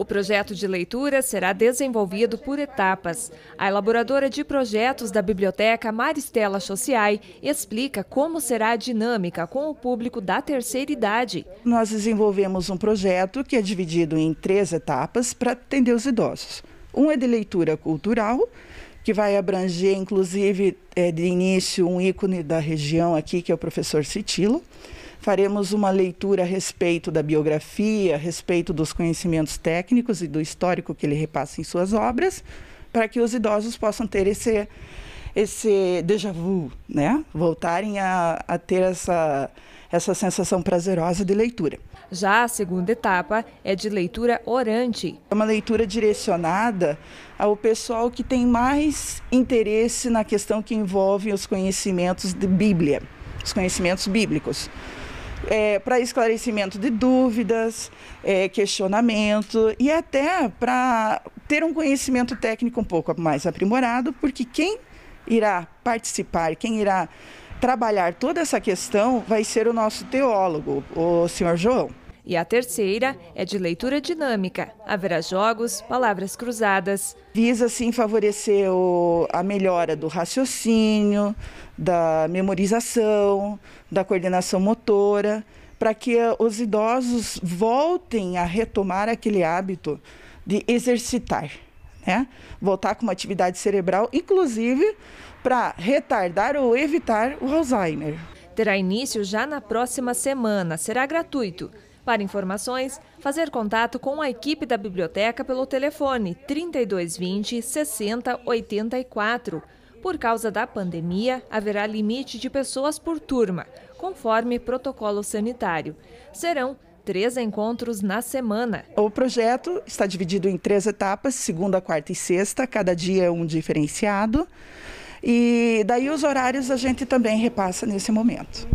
O projeto de leitura será desenvolvido por etapas. A elaboradora de projetos da biblioteca, Maristela Sociai, explica como será a dinâmica com o público da terceira idade. Nós desenvolvemos um projeto que é dividido em três etapas para atender os idosos. Um é de leitura cultural, que vai abranger, inclusive, é, de início, um ícone da região aqui, que é o professor Citilo. Faremos uma leitura a respeito da biografia, a respeito dos conhecimentos técnicos e do histórico que ele repassa em suas obras, para que os idosos possam ter esse esse déjà vu, né? Voltarem a, a ter essa, essa sensação prazerosa de leitura. Já a segunda etapa é de leitura orante. É uma leitura direcionada ao pessoal que tem mais interesse na questão que envolve os conhecimentos de Bíblia, os conhecimentos bíblicos. É, para esclarecimento de dúvidas, é, questionamento e até para ter um conhecimento técnico um pouco mais aprimorado, porque quem irá participar, quem irá trabalhar toda essa questão vai ser o nosso teólogo, o senhor João. E a terceira é de leitura dinâmica. Haverá jogos, palavras cruzadas. Visa, sim, favorecer o, a melhora do raciocínio, da memorização, da coordenação motora, para que os idosos voltem a retomar aquele hábito de exercitar né? Voltar com uma atividade cerebral, inclusive para retardar ou evitar o Alzheimer. Terá início já na próxima semana, será gratuito. Para informações, fazer contato com a equipe da biblioteca pelo telefone 3220 6084. Por causa da pandemia, haverá limite de pessoas por turma, conforme protocolo sanitário. Serão três encontros na semana. O projeto está dividido em três etapas: segunda, quarta e sexta, cada dia é um diferenciado. E daí os horários a gente também repassa nesse momento.